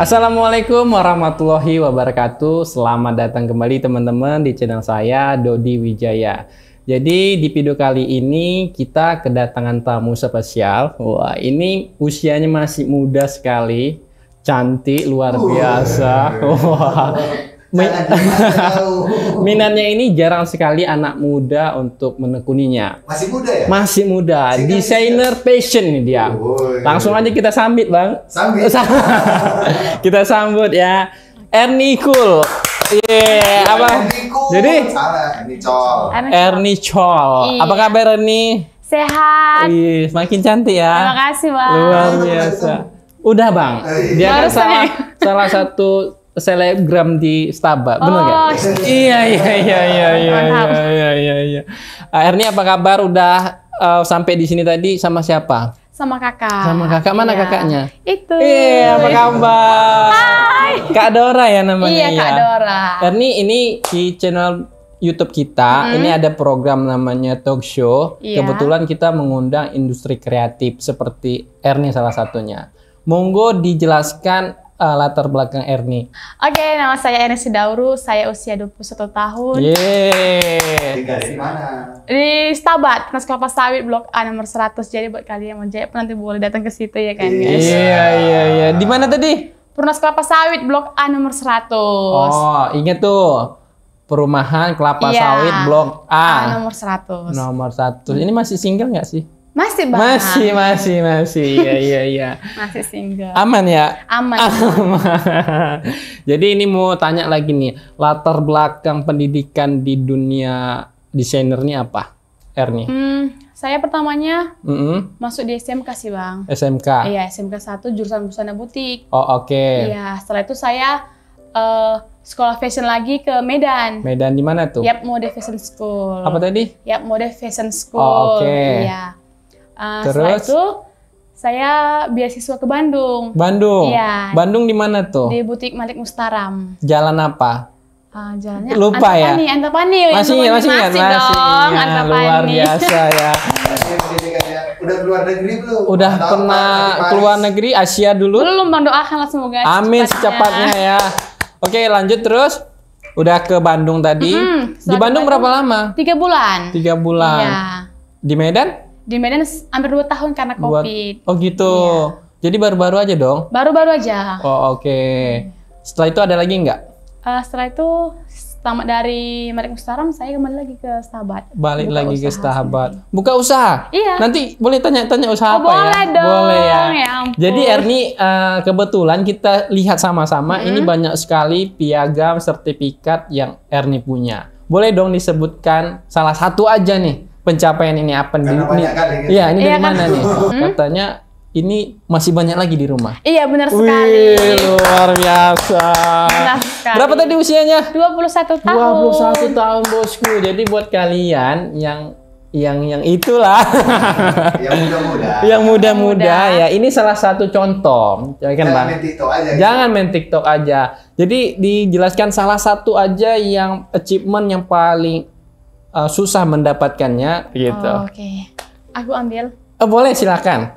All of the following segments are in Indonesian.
Assalamualaikum warahmatullahi wabarakatuh. Selamat datang kembali teman-teman di channel saya Dodi Wijaya. Jadi di video kali ini kita kedatangan tamu spesial. Wah, ini usianya masih muda sekali, cantik luar biasa. Wah, Minatnya ini jarang sekali anak muda untuk menekuninya. Masih muda ya? Masih muda. Desainer ya? passion ini dia. Langsung aja kita sambit, Bang. Sambit. kita sambut ya. Ernie Cool. Yeah, iya, apa? Jadi Salah, Ernie Chol. Ernie Chol. Iya. Apa kabar Ernie? Sehat. Wih, makin cantik ya. Terima kasih, Bang. Luar biasa. Udah, Bang. Iya. Dia kan salah, ya. salah satu selebgram di Staba, oh, benar nggak? Iya iya iya iya iya iya iya, iya iya iya. Akhirnya apa kabar? Udah uh, sampai di sini tadi sama siapa? Sama kakak. Sama kakak mana iya. kakaknya? Itu. Iya apa kabar? Hai. Kak Dora ya namanya. Iya ya. Kak Dora. Erni ini di channel YouTube kita hmm. ini ada program namanya talk show. Iya. Kebetulan kita mengundang industri kreatif seperti Erni salah satunya. Monggo dijelaskan uh, latar belakang Erni? Oke, okay, nama saya Erni Sidauru, saya usia 21 tahun. Yeay. Tinggal di mana? Di Stabat, Mas Kelapa Sawit, Blok A nomor 100. Jadi buat kalian yang mau jaya nanti boleh datang ke situ ya kan guys. Iya, iya, iya, iya. Di mana tadi? Purnas Kelapa Sawit, Blok A nomor 100. Oh, ingat tuh. Perumahan Kelapa yeah. Sawit, Blok A. A nomor 100. Nomor 100. Ini masih single nggak sih? Masih banget. Masih, masih, masih. Iya, iya, iya. masih single. Aman ya? Aman. Aman. Jadi ini mau tanya lagi nih, latar belakang pendidikan di dunia desainer ini apa? Erni? Hmm, saya pertamanya mm -hmm. masuk di SMK sih, Bang. SMK. Iya, SMK 1 jurusan busana butik. Oh, oke. Okay. Iya, setelah itu saya uh, sekolah fashion lagi ke Medan. Medan di mana tuh? Yap, Mode Fashion School. Apa tadi? Yap, Mode Fashion School. Oh, oke. Okay. Iya. Uh, Terus? Setelah itu saya beasiswa ke Bandung. Bandung. Iya. Bandung di mana tuh? Di butik Malik Mustaram. Jalan apa? Uh, jalannya lupa ya? Antapani, ya. Antapani, masih, Antapani. Masih, masih, masih, masih dong. Ya, Luar biasa ya. Udah keluar negeri belum? Udah Atau pernah keluar negeri Asia dulu? Belum bang doakanlah semoga. Amin secepatnya ya. Oke lanjut terus. Udah ke Bandung tadi. Mm -hmm, Di Bandung, berapa lama? Tiga bulan. Tiga bulan. iya. Di Medan? di Medan hampir dua tahun karena COVID. oh gitu. Iya. Jadi baru-baru aja dong? Baru-baru aja. Oh oke. Okay. Setelah itu ada lagi nggak? Uh, setelah itu tamat dari Marik Mustaram, saya kembali lagi ke Sahabat. Balik Buka lagi ke Sahabat. Sendiri. Buka usaha? Iya. Nanti boleh tanya-tanya usaha oh, apa ya? boleh ya? Dong. Boleh ya. ya Jadi Erni uh, kebetulan kita lihat sama-sama -hmm. ini banyak sekali piagam sertifikat yang Erni punya. Boleh dong disebutkan salah satu aja nih pencapaian ini apa di ini gitu. iya ini iya, dari kan? mana nih hmm? katanya ini masih banyak lagi di rumah. Iya, benar sekali. Wih, luar biasa. Benar Berapa tadi usianya? 21 tahun. 21 tahun, Bosku. Jadi buat kalian yang yang yang itulah yang muda-muda yang ya ini salah satu contoh ya kan jangan bang main TikTok aja gitu. jangan main TikTok aja jadi dijelaskan salah satu aja yang achievement yang paling uh, susah mendapatkannya gitu. Oh, Oke, okay. aku ambil. Oh, boleh silakan.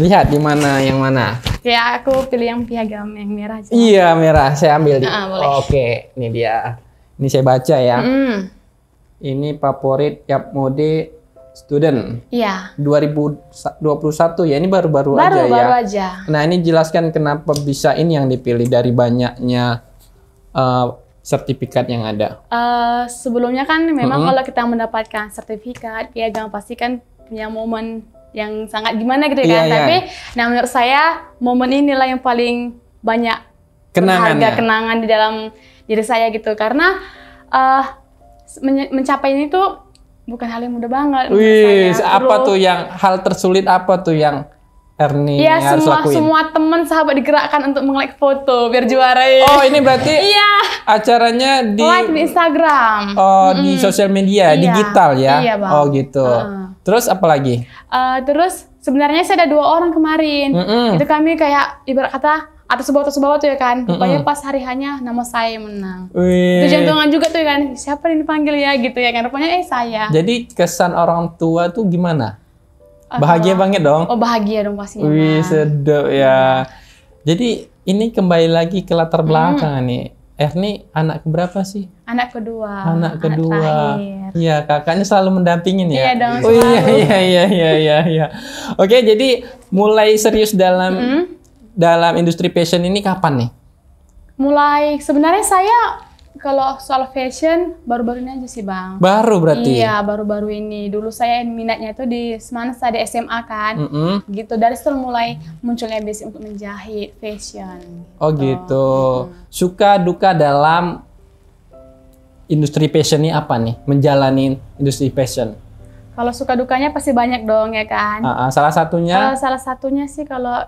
Lihat di mana yang mana. Ya aku pilih yang piagam yang merah. Aja. Iya merah, saya ambil di. Uh, Oke, okay. ini dia. Ini saya baca ya. Mm. Ini favorit mode student. Iya. 2021 ya, ini baru-baru aja baru ya. Baru aja. Nah, ini jelaskan kenapa bisa ini yang dipilih dari banyaknya uh, sertifikat yang ada? Uh, sebelumnya kan memang mm -hmm. kalau kita mendapatkan sertifikat, ya jangan pasti kan punya momen yang sangat gimana gitu yeah, kan. Yeah. Iya. Tapi nah menurut saya momen inilah yang paling banyak kenangan harga ya? kenangan di dalam diri saya gitu karena uh, eh, men mencapai ini tuh bukan hal yang mudah banget. Wih, apa tuh yang hal tersulit apa tuh yang Erni ya, harus semua, Ya semua teman sahabat digerakkan untuk nge-like foto biar juara ya. Oh ini berarti iya. acaranya di like di Instagram. Oh mm di sosial media iya. digital ya? Iya bang. Oh gitu. Uh. Terus apa lagi? Uh, terus sebenarnya saya ada dua orang kemarin. Mm -hmm. Itu kami kayak ibarat kata atas bawah atas bawah tuh ya kan Pokoknya mm -hmm. pas hari hanya nama saya menang Wih. itu jantungan juga tuh ya kan siapa yang dipanggil ya gitu ya kan rupanya eh saya jadi kesan orang tua tuh gimana Bahagia banget dong. Oh bahagia dong pastinya. Wih nah. sedap ya. Hmm. Jadi ini kembali lagi ke latar hmm. belakang hmm. nih. Erni eh, anak berapa sih? Anak kedua. Anak kedua. Iya, kakaknya selalu mendampingin ya. Iya dong. Oh iya iya iya iya iya. iya. Oke, jadi mulai serius dalam -hmm. dalam industri fashion ini kapan nih? Mulai sebenarnya saya kalau soal fashion baru-baru ini aja sih bang. Baru berarti? Iya baru-baru ini. Dulu saya minatnya itu di semasa saya di SMA kan, mm -hmm. gitu. Dari situ mulai munculnya basic untuk menjahit fashion. Oh gitu. Hmm. Suka duka dalam industri fashion ini apa nih? Menjalani industri fashion. Kalau suka dukanya pasti banyak dong ya kan. Uh -uh, salah satunya? Uh, salah satunya sih kalau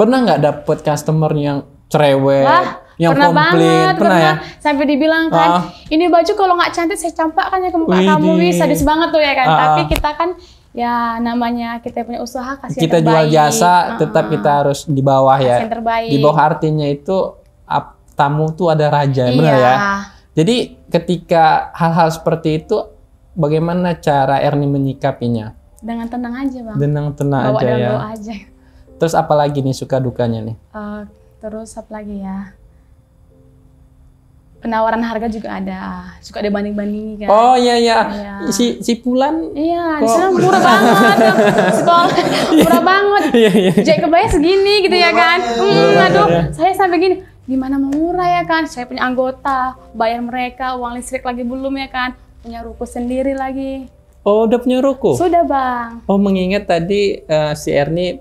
pernah nggak dapet customer yang cerewet? Wah yang pernah komplain, banget, pernah, pernah ya? sampai dibilang kan, uh, ini baju kalau nggak cantik saya campakkan ya ke muka widih. kamu, bisa sadis banget tuh ya kan. Uh, Tapi kita kan ya namanya kita punya usaha kasih kita jual jasa uh, tetap kita harus di bawah ya. Di bawah artinya itu tamu tuh ada raja, iya. benar ya. Jadi ketika hal-hal seperti itu, bagaimana cara Erni menyikapinya? Dengan tenang aja bang. Dengan tenang Bawa aja ya. aja. Terus apalagi nih suka dukanya nih? Uh, terus apa lagi ya? penawaran harga juga ada suka banding banding kan oh iya iya ya. si si Pulan iya di sana murah banget sekolah murah banget iya, iya. iya. jadi kebayang segini gitu ya murah ya kan ya. Hmm, murah, iya, iya, aduh ya. saya sampai gini gimana mau murah ya kan saya punya anggota bayar mereka uang listrik lagi belum ya kan punya ruko sendiri lagi oh udah punya ruko sudah bang oh mengingat tadi uh, si Erni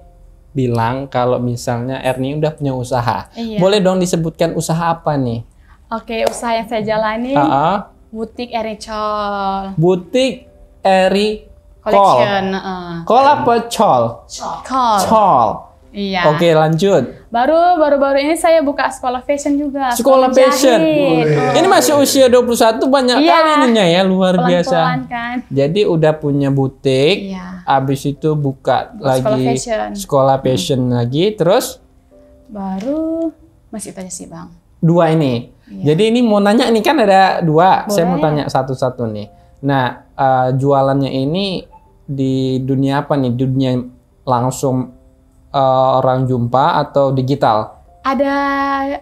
bilang kalau misalnya Erni udah punya usaha iya. boleh dong disebutkan usaha apa nih Oke, usaha yang saya jalani uh -huh. butik Ericol. Butik Eri Collection. Uh. apa chol Col. Col. Iya. Oke, lanjut. Baru baru-baru ini saya buka sekolah fashion juga. Sekolah, fashion. Oh. Ini masih usia 21 banyak iya. kali ininya ya, luar Pelan -pelan, biasa. Kan. Jadi udah punya butik, iya. habis itu buka, buka lagi sekolah fashion, sekolah fashion hmm. lagi, terus baru masih itu aja sih, Bang. Dua ini. Iya. Jadi ini mau nanya nih kan ada dua, Boleh. saya mau tanya satu-satu nih. Nah, uh, jualannya ini di dunia apa nih? Dunia langsung uh, orang jumpa atau digital? Ada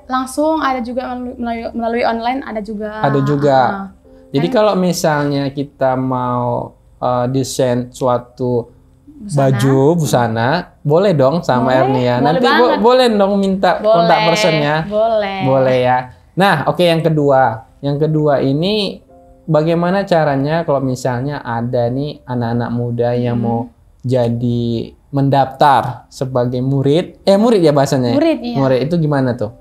langsung, ada juga melalui, melalui online, ada juga. Ada juga. Uh, Jadi kalau misalnya kita mau uh, desain suatu busana. baju busana, boleh dong sama boleh, Ernia. Boleh Nanti bo boleh dong minta kontak personnya. Boleh. Boleh ya. Nah, oke okay, yang kedua. Yang kedua ini bagaimana caranya kalau misalnya ada nih anak-anak muda yang hmm. mau jadi mendaftar sebagai murid. Eh murid ya bahasanya. Ya? Murid iya. Murid itu gimana tuh?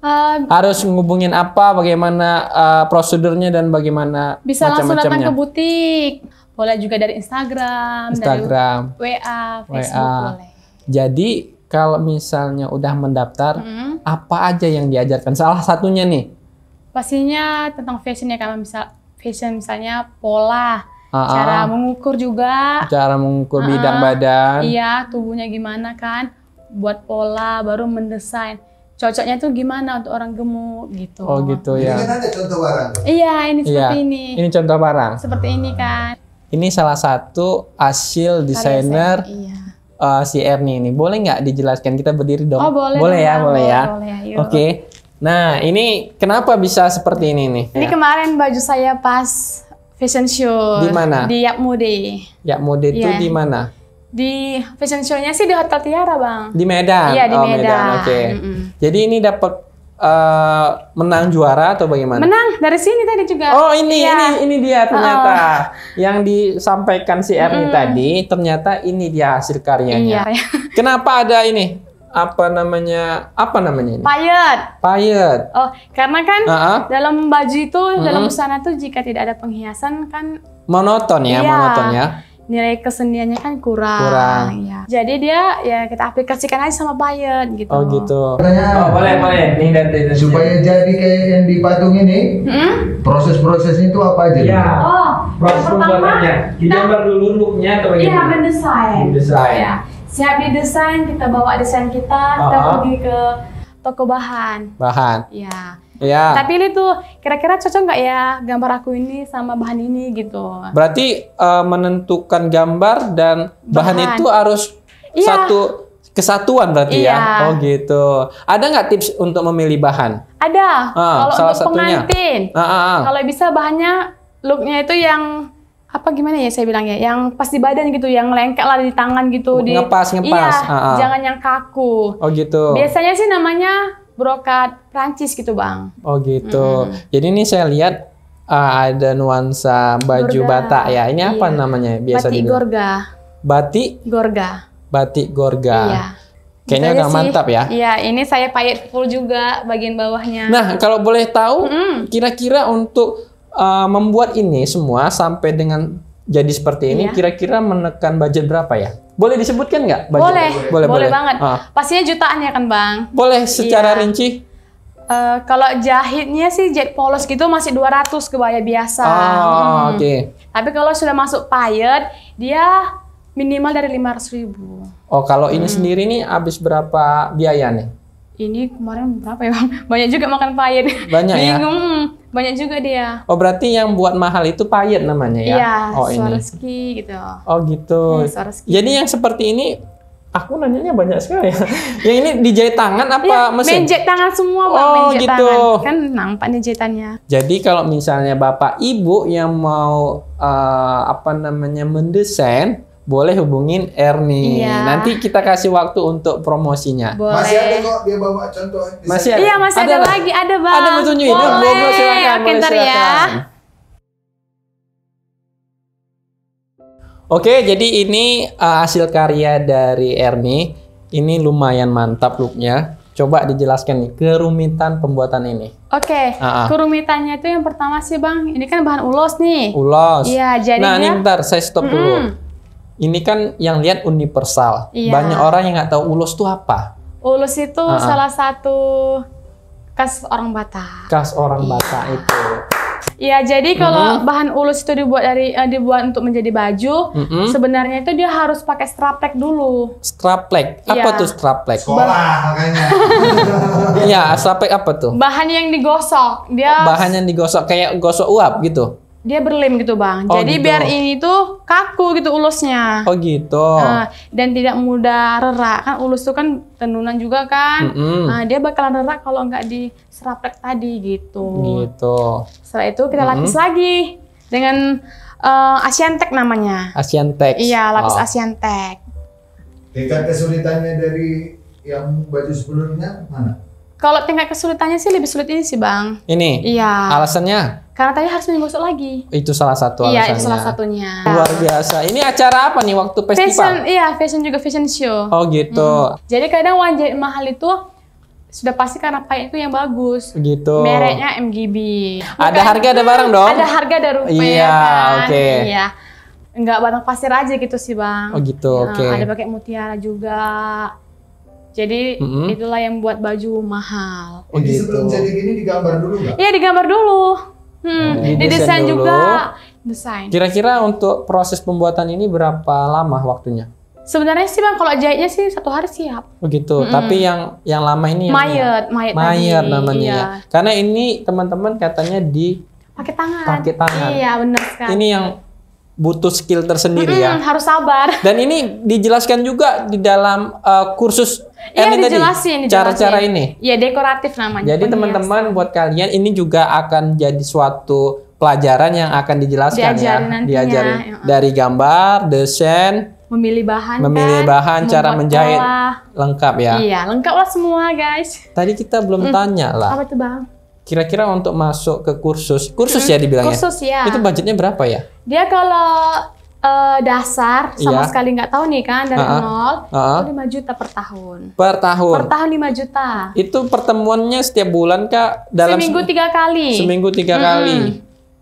Uh, harus ngubungin apa, bagaimana uh, prosedurnya dan bagaimana bisa macam langsung datang ke butik, boleh juga dari Instagram, Instagram, dari WA, Facebook WA. boleh. Jadi kalau misalnya udah mendaftar, hmm. apa aja yang diajarkan? Salah satunya nih? Pastinya tentang fashion ya, kalau misal fashion misalnya pola, uh cara mengukur juga, cara mengukur uh-uh. bidang badan, iya tubuhnya gimana kan, buat pola, baru mendesain. Cocoknya tuh gimana untuk orang gemuk gitu. Oh gitu ya. Ini kan ada contoh barang. Iya, ini iya, seperti iya. ini. Ini contoh barang. Seperti ini kan. Ini salah satu hasil desainer iya uh, si Erni ini. Boleh nggak dijelaskan? Kita berdiri dong. Oh, boleh. Boleh ya, boleh ya. Boleh, ya. Oke. Nah, ini kenapa bisa seperti ini nih? Ini ya. kemarin baju saya pas fashion show. Di mana? Di Yap Mode itu yeah. di mana? Di fashion show-nya sih di Hotel Tiara, Bang. Di Medan. Iya, di oh, Medan. Medan. Oke. Okay. Mm -mm. Jadi ini dapat Uh, menang juara atau bagaimana? Menang dari sini tadi juga. Oh ini iya. ini ini dia oh. ternyata oh. yang disampaikan si Erni mm. tadi ternyata ini dia hasil karyanya. Iya. Kenapa ada ini? apa namanya apa namanya ini? Payet. Payet. Oh, karena kan uh -huh. dalam baju itu, uh -huh. dalam busana itu jika tidak ada penghiasan kan monoton ya, iya. monoton ya nilai keseniannya kan kurang. kurang. Ya. Jadi dia ya kita aplikasikan aja sama Bayern gitu. Oh gitu. Ternyata, Oh, boleh boleh. Ini dan supaya jadi kayak yang di patung ini. hmm Proses-prosesnya itu apa aja? Ya. Oh, proses pembuatannya. gambar dulu looknya atau iya, gimana? Iya, mendesain. Desain. Ya. Siap didesain, kita bawa desain kita, uh-huh. kita ah. pergi ke toko bahan. Bahan. Iya Ya. Tapi ini tuh kira-kira cocok nggak ya gambar aku ini sama bahan ini gitu. Berarti uh, menentukan gambar dan bahan, bahan itu harus ya. satu kesatuan berarti ya. ya. Oh gitu. Ada nggak tips untuk memilih bahan? Ada. Ah, kalau salah untuk satunya. pengantin, ah, ah, ah. kalau bisa bahannya looknya itu yang apa gimana ya saya bilang ya yang pas di badan gitu yang lengket lah di tangan gitu ngepas, di ngepas ngepas iya, ah, ah. jangan yang kaku oh gitu biasanya sih namanya brokat Prancis gitu bang. Oh gitu. Mm. Jadi ini saya lihat uh, ada nuansa baju gorga. bata ya. Ini iya. apa namanya biasa Batik dibilang? gorga. Batik gorga. Batik gorga. Iya. Kayaknya udah gitu mantap ya. Iya, ini saya payet full juga bagian bawahnya. Nah, kalau boleh tahu kira-kira mm untuk uh, membuat ini semua sampai dengan jadi seperti ini iya. kira-kira iya. menekan budget berapa ya? Boleh disebutkan nggak? Boleh, boleh, boleh, boleh banget. Ah. Pastinya jutaan ya kan bang? Boleh iya. secara iya. rinci. Uh, kalau jahitnya sih jahit polos gitu masih 200 kebaya biasa. Ah, hmm. oke. Okay. Tapi kalau sudah masuk payet, dia minimal dari lima ratus ribu. Oh, kalau ini hmm. sendiri nih habis berapa biaya nih? Ini kemarin berapa ya bang? Banyak juga makan payet. Banyak ya? Bingung. Banyak juga dia. Oh berarti yang buat mahal itu payet namanya ya? Iya, oh, Swarovski ini. gitu. Oh gitu. Ya, Jadi yang seperti ini aku nanyanya banyak sekali ya. yang ini dijahit tangan apa ya, mesin? Menjahit tangan semua bang, oh, menjahit gitu. tangan. Kan nampak nih jahitannya. Jadi kalau misalnya bapak ibu yang mau uh, apa namanya mendesain, boleh hubungin Erni. Iya. Nanti kita kasih waktu untuk promosinya. Boleh. Masih ada kok dia bawa contoh. Masih iya, ada. Iya, masih ada, ada lagi, ada Bang. Ada mau ini Boleh. Boleh, Oke, boleh, ya. silakan. ya. Oke, jadi ini uh, hasil karya dari Erni. Ini lumayan mantap looknya. Coba dijelaskan nih kerumitan pembuatan ini. Oke, okay. kerumitannya itu yang pertama sih bang, ini kan bahan ulos nih. Ulos. Iya, jadi. Nah, ini bentar, saya stop mm -hmm. dulu ini kan yang lihat universal. Iya. Banyak orang yang nggak tahu ulos itu apa. Ulos itu uh -uh. Ah. salah satu khas orang Batak. Khas orang iya. Batak itu. Iya, jadi kalau mm -hmm. bahan ulos itu dibuat dari uh, dibuat untuk menjadi baju, mm -hmm. sebenarnya itu dia harus pakai straplek dulu. Straplek. Apa ya. tuh straplek? Sekolah makanya. Iya, straplek apa tuh? Bahan yang digosok. Dia Bahan yang digosok kayak gosok uap gitu dia berlem gitu bang. Oh, Jadi gitu. biar ini tuh kaku gitu ulusnya. Oh gitu. Uh, dan tidak mudah rerak kan ulus tuh kan tenunan juga kan. Mm -hmm. nah, dia bakalan rerak kalau nggak di tadi gitu. Gitu. Setelah itu kita lapis mm -hmm. lagi dengan uh, Asiantek namanya. Asiantek. Iya lapis oh. Asiantek. Tingkat kesulitannya dari yang baju sebelumnya mana? Kalau tingkat kesulitannya sih lebih sulit ini sih bang. Ini. Iya. Alasannya? Karena tadi harus minggu besok lagi. Itu salah satu iya, alasannya. Iya, itu salah satunya. Luar biasa. Ini acara apa nih waktu festival? Fashion, iya, fashion juga fashion show. Oh gitu. Hmm. Jadi kadang jahit mahal itu sudah pasti karena pakaian itu yang bagus. Gitu. Mereknya MGB. Bukan, ada harga ada barang hmm, dong. Ada harga ada rupiah. Iya, kan? oke. Okay. Iya. Enggak barang pasir aja gitu sih, Bang. Oh gitu, nah, oke. Okay. Ada pakai mutiara juga. Jadi mm -hmm. itulah yang buat baju mahal. Oh, Jadi gitu. sebelum jadi gini digambar dulu nggak? Iya digambar dulu. Hmm, nah, didesain, didesain juga. Desain. Kira-kira untuk proses pembuatan ini berapa lama waktunya? Sebenarnya sih bang, kalau jahitnya sih satu hari siap. Begitu. Oh, mm -hmm. Tapi yang yang lama ini yang mayat, mayat, mayat namanya ya. iya. ya. Karena ini teman-teman katanya di pakai tangan. Pakai tangan. Iya benar sekali. Ini yang butuh skill tersendiri hmm, ya. Harus sabar. Dan ini dijelaskan juga di dalam uh, kursus Iya dijelasin, tadi, cara-cara ini. Iya dekoratif namanya. Jadi teman-teman buat kalian ini juga akan jadi suatu pelajaran yang akan dijelaskan ya. diajarin ya, nantinya. diajarin dari gambar, desain, memilih bahan, memilih kan, bahan, kan, cara menjahit, lengkap ya. Iya, lengkap lah semua guys. Tadi kita belum hmm. tanya lah. Apa tuh bang? Kira-kira untuk masuk ke kursus, kursus ya hmm, dibilangnya. Kursus ya. Itu budgetnya berapa ya? Dia kalau uh, dasar sama iya. sekali nggak tahu nih kan dari uh -huh. nol uh -huh. 5 juta per tahun. Per tahun. Per tahun 5 juta. Itu pertemuannya setiap bulan Kak dalam seminggu tiga kali. Seminggu tiga hmm. kali.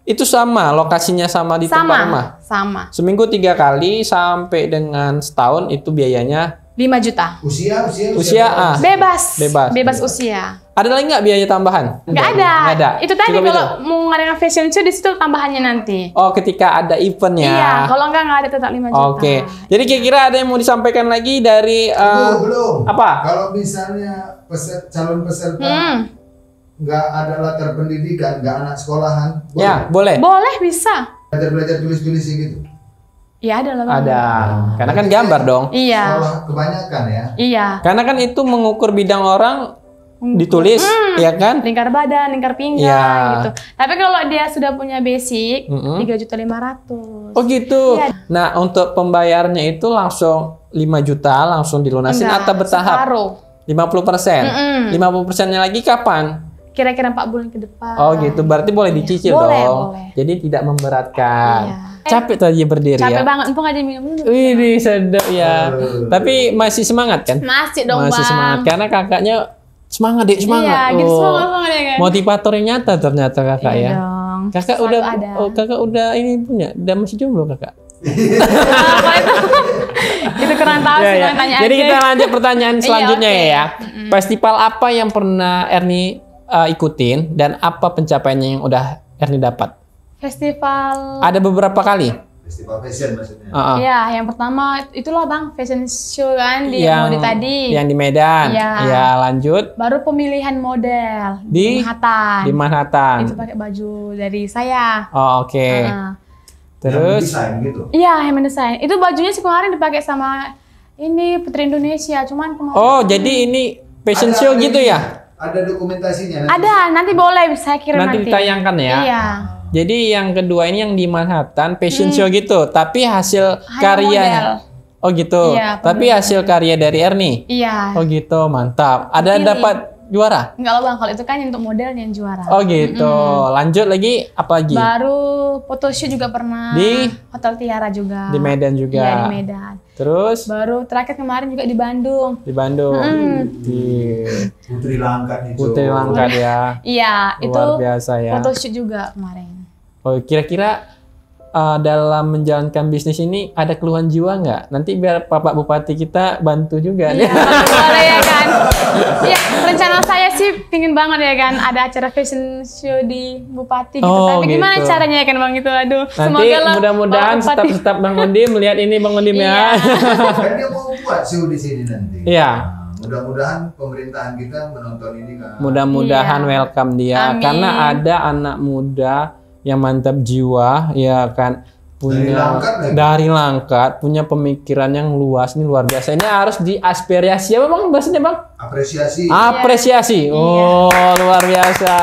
Itu sama, lokasinya sama di sama, tempat rumah. Sama. Seminggu tiga kali sampai dengan setahun itu biayanya 5 juta. Usia, usia, usia, usia A. Ah. Bebas. Bebas. Bebas usia. Ada lagi nggak biaya tambahan? Nggak ada. Gak ada. Itu tadi Cukup kalau itu. mau ngadain fashion show di situ tambahannya nanti. Oh, ketika ada eventnya. Iya, kalau nggak nggak ada tetap 5 juta. Oke. Okay. Jadi kira-kira ada yang mau disampaikan lagi dari uh, belum, belum. Apa? Kalau misalnya peset, calon peserta hmm nggak ada latar pendidikan, nggak anak sekolahan, boleh? Ya, boleh. Boleh bisa. Belajar belajar tulis tulis gitu. Iya ada lah. Ada. Karena kan gambar dong. Iya. Kebanyakan ya. Iya. Karena kan itu mengukur bidang orang hmm. ditulis, hmm, ya kan? Lingkar badan, lingkar pinggang, ya. gitu. Tapi kalau dia sudah punya basic, tiga juta lima ratus. Oh gitu. Ya. Nah untuk pembayarnya itu langsung 5 juta langsung dilunasin Enggak, atau bertahap? lima puluh persen. lima puluh persennya lagi kapan? Kira-kira empat bulan ke depan. Oh gitu. Berarti boleh dicicil boleh, dong. Boleh. Jadi tidak memberatkan. Iya. Eh, capek tadi berdiri capek ya. banget empung aja minum dulu ini sedap ya uh. tapi masih semangat kan masih dong masih bang. semangat karena kakaknya semangat deh semangat iya, gitu, oh. gitu semangat, semangat ya, kan? motivator yang nyata ternyata kakak iya ya dong. kakak Selalu udah ada. oh kakak udah ini punya udah masih jomblo kakak itu itu kurang tahu ya, sih ya. tanya jadi aja. kita lanjut pertanyaan iya, selanjutnya iya, okay. ya mm-hmm. festival apa yang pernah Erni uh, eh, ikutin dan apa pencapaiannya yang udah Erni dapat Festival. Ada beberapa kali. Festival fashion maksudnya. Uh -uh. Ya, yang pertama itulah bang fashion show kan di yang, mode tadi. Yang di Medan. Ya. ya lanjut. Baru pemilihan model di, di Manhattan. Di Manhattan. Itu pakai baju dari saya. Oh oke. Okay. Uh. Ah. Terus. Yang desain gitu. Iya yang desain Itu bajunya sih kemarin dipakai sama ini Putri Indonesia. Cuman kemarin. Oh jadi ini fashion show gitu ya? Ada dokumentasinya. Nanti. Ada nanti boleh saya kirim nanti. Nanti ditayangkan ya. Iya. Jadi yang kedua ini yang di Manhattan fashion hmm. show gitu, tapi hasil Hanya karya. Model. Oh gitu. Iya, tapi hasil karya dari Erni. Iya. Oh gitu, mantap. Ada Pilih. dapat juara? Enggak lah bang, kalau itu kan untuk modelnya yang juara. Oh gitu. Mm-hmm. Lanjut lagi apa lagi? Baru photoshoot juga pernah. Di Hotel Tiara juga. Di Medan juga. Iya di Medan. Terus? Baru terakhir kemarin juga di Bandung. Di Bandung. Mm. Di Putri Langkat itu. Putri Langkat ya. iya itu. Luar biasa ya. Photoshoot juga kemarin. Oh, kira-kira uh, dalam menjalankan bisnis ini ada keluhan jiwa nggak? Nanti biar Bapak Bupati kita bantu juga. Iya, boleh ya kan. Iya, rencana saya sih pingin banget ya kan ada acara fashion show di Bupati gitu. Oh, Tapi gitu. gimana caranya ya kan Bang itu? Aduh, Nanti semoga lah mudah-mudahan staf-staf Bang Undi melihat ini Bang Undi ya. Iya. kan dia mau buat show di sini nanti. Iya nah, mudah-mudahan pemerintahan kita menonton ini kan. Mudah-mudahan iya. welcome dia Amin. karena ada anak muda yang mantap jiwa ya kan punya dari langkat, ya? dari langkat punya pemikiran yang luas ini luar biasa ini harus diaspirasi apa bang bahasanya bang apresiasi apresiasi iya. oh luar biasa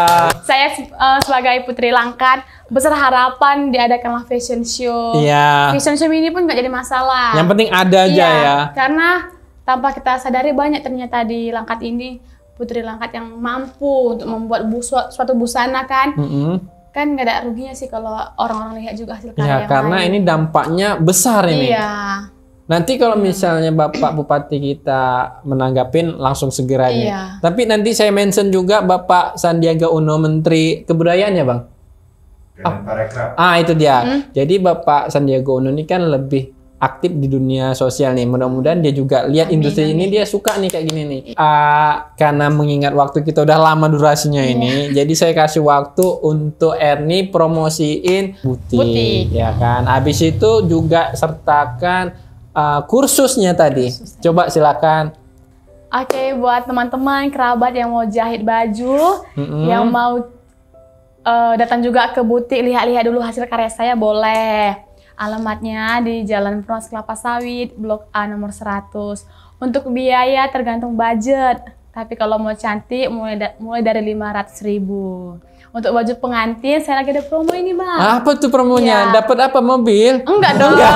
saya uh, sebagai putri langkat besar harapan diadakanlah fashion show iya. fashion show ini pun nggak jadi masalah yang penting ada aja iya, ya karena tanpa kita sadari banyak ternyata di langkat ini putri langkat yang mampu untuk membuat bu suatu busana kan mm -hmm kan nggak ada ruginya sih kalau orang-orang lihat juga hasil karya. Ya karena lain. ini dampaknya besar ini. Iya. Nanti kalau hmm. misalnya Bapak Bupati kita menanggapin langsung segera nih. Iya. Tapi nanti saya mention juga Bapak Sandiaga Uno Menteri Kebudayaan ya Bang? Ah, ah itu dia. Hmm? Jadi Bapak Sandiaga Uno ini kan lebih aktif di dunia sosial nih. Mudah-mudahan dia juga lihat amin, industri amin. ini dia suka nih kayak gini nih. Uh, karena mengingat waktu kita udah lama durasinya yeah. ini, jadi saya kasih waktu untuk Erni promosiin butik, butik. ya kan. Habis itu juga sertakan uh, kursusnya tadi. Kursusnya. Coba silakan Oke, okay, buat teman-teman kerabat yang mau jahit baju, mm-hmm. yang mau uh, datang juga ke butik lihat-lihat dulu hasil karya saya boleh. Alamatnya di Jalan Pros Kelapa Sawit, Blok A nomor 100. Untuk biaya tergantung budget. Tapi kalau mau cantik mulai, da mulai dari 500 ribu. Untuk baju pengantin saya lagi ada promo ini bang. Apa tuh promonya? Ya. Dapat apa mobil? Enggak dong. Enggak.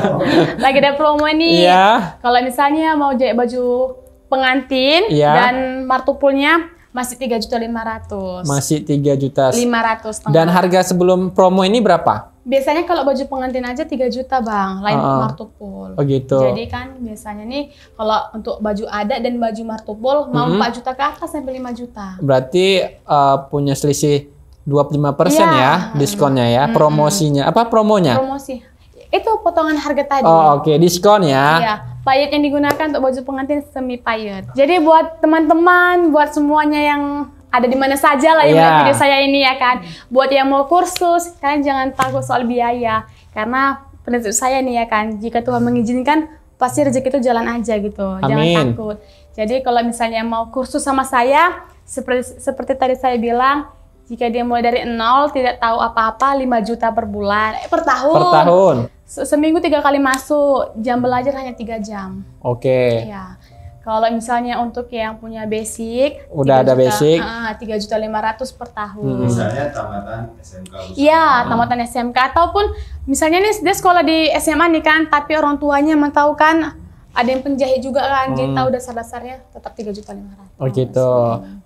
lagi ada promo nih. Ya. Kalau misalnya mau jahit baju pengantin ya. dan martupulnya masih tiga juta lima ratus. Masih tiga juta. Lima ratus. Dan harga sebelum promo ini berapa? Biasanya kalau baju pengantin aja tiga juta, Bang, lain uh, martupol. Oh gitu. Jadi kan biasanya nih kalau untuk baju adat dan baju martupol mau hmm. 4 juta ke atas sampai lima juta. Berarti uh, punya selisih dua puluh lima persen iya. ya, diskonnya ya, hmm. promosinya. Apa promonya? Promosi. Itu potongan harga tadi. Oh, oke, okay. diskon ya. Iya payet yang digunakan untuk baju pengantin semi payet. Jadi buat teman-teman, buat semuanya yang ada di mana saja lah yang yeah. video saya ini ya kan. Buat yang mau kursus, kalian jangan takut soal biaya. Karena penutup saya nih ya kan, jika Tuhan mengizinkan, pasti rezeki itu jalan aja gitu. Amin. Jangan takut. Jadi kalau misalnya mau kursus sama saya, seperti, seperti tadi saya bilang, jika dia mulai dari nol, tidak tahu apa-apa, 5 juta per bulan, eh, per tahun. Per tahun. Seminggu tiga kali masuk, jam belajar hanya tiga jam. Oke. Okay. Ya. Kalau misalnya untuk yang punya basic, udah ada basic, tiga juta lima ratus per tahun. Hmm. Misalnya tamatan SMK. Iya, hmm. tamatan SMK ataupun misalnya nih dia sekolah di SMA nih kan, tapi orang tuanya tahu kan ada yang penjahit juga kan, hmm. jadi tahu dasar-dasarnya tetap tiga juta lima ratus. Oh gitu.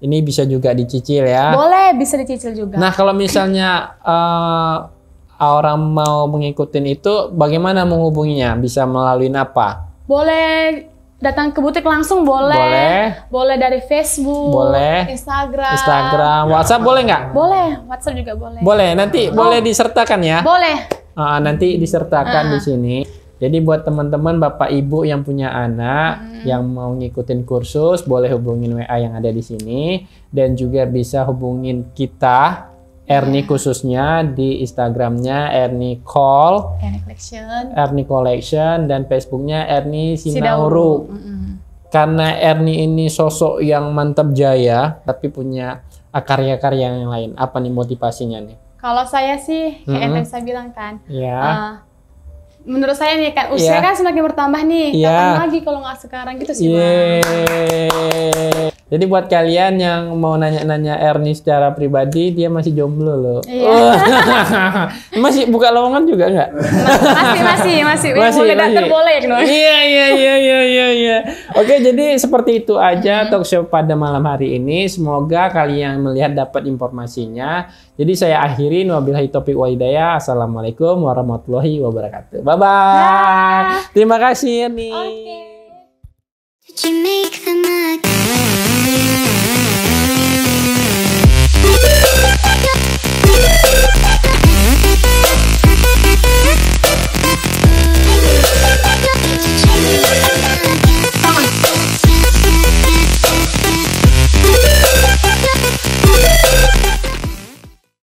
Ini bisa juga dicicil ya? Boleh, bisa dicicil juga. Nah kalau misalnya uh, orang mau mengikuti itu bagaimana menghubunginya? Bisa melalui apa? Boleh datang ke butik langsung boleh. Boleh. Boleh dari Facebook. Boleh. Instagram. Instagram. Ya. WhatsApp boleh nggak? Boleh. WhatsApp juga boleh. Boleh. Nanti oh. boleh disertakan ya. Boleh. Uh, nanti disertakan uh. di ah. sini. Jadi buat teman-teman bapak ibu yang punya anak hmm. yang mau ngikutin kursus boleh hubungin WA yang ada di sini dan juga bisa hubungin kita Ernie khususnya di Instagramnya Ernie Call, Ernie Collection, Erni Collection dan Facebooknya Ernie Sinauru. Mm -hmm. Karena Ernie ini sosok yang mantap jaya, tapi punya karya-karya yang lain. Apa nih motivasinya nih? Kalau saya sih, kayak mm -hmm. yang saya bilang kan, yeah. Iya. uh, menurut saya nih kan usia yeah. kan semakin bertambah nih, yeah. kapan iya. lagi kalau nggak sekarang gitu sih. Yeah. Jadi buat kalian yang mau nanya-nanya Ernie secara pribadi, dia masih jomblo loh. Iya. masih buka lowongan juga nggak? Masih, masih, masih. Masih, Boleh masih. boleh. Iya, iya, iya, iya, iya, Oke, jadi seperti itu aja mm-hmm. talk show pada malam hari ini. Semoga kalian yang melihat dapat informasinya. Jadi saya akhiri wabillahi taufiq wa hidayah. Assalamualaikum warahmatullahi wabarakatuh. Bye bye. Terima kasih Ernie. Okay. Did you make the mug?